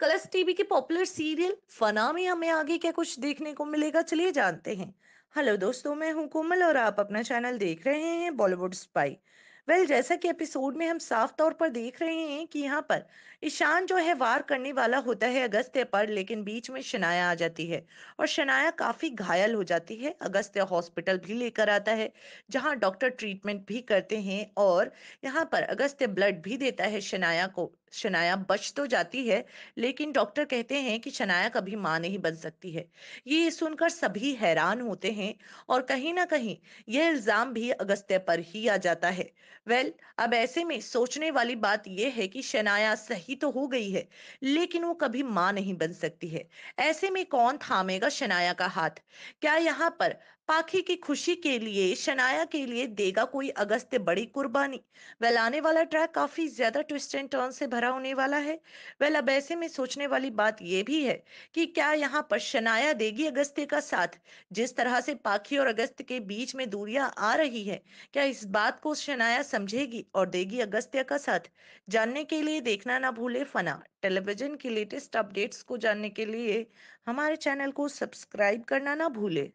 colours TV के popular serial Fanaa में हमें आगे क्या कुछ देखने को मिलेगा चलिए जानते हैं हेलो दोस्तों मैं हूं कोमल और आप अपना चैनल देख रहे हैं बॉलीवुड स्पाई वेल well, जैसा कि एपिसोड में हम साफ तौर पर देख रहे हैं कि यहाँ पर ईशान जो है वार करने वाला होता है अगस्त्य पर लेकिन बीच में शनाया आ जाती है और शनाया काफी घायल हो जाती है अगस्त्य हॉस्पिटल भी लेकर आता है जहाँ डॉक्टर ट्रीटमेंट भी करते हैं और यहाँ पर अगस्त्य ब्लड भी देता है शनाया को शनाया बच तो जाती है लेकिन डॉक्टर कहते हैं कि शनाया कभी मां नहीं बन सकती है ये सुनकर सभी हैरान होते हैं और कहीं ना कहीं यह इल्जाम भी अगस्त्य पर ही आ जाता है वेल well, अब ऐसे में सोचने वाली बात यह है कि शनाया सही तो हो गई है लेकिन वो कभी मां नहीं बन सकती है ऐसे में कौन थामेगा शनाया का हाथ क्या यहाँ पर पाखी की खुशी के लिए शनाया के लिए देगा कोई अगस्त्य बड़ी कुर्बानी वेल आने वाला ट्रैक काफी ज्यादा ट्विस्ट एंड टर्न से भरा होने वाला है वेल अब ऐसे में सोचने वाली बात यह भी है कि क्या यहाँ पर शनाया देगी अगस्त्य का साथ जिस तरह से पाखी और अगस्त्य के बीच में दूरियां आ रही है क्या इस बात को शनाया समझेगी और देगी अगस्त्य का साथ जानने के लिए देखना ना भूले फना टेलीविजन की लेटेस्ट अपडेट्स को जानने के लिए हमारे चैनल को सब्सक्राइब करना ना भूले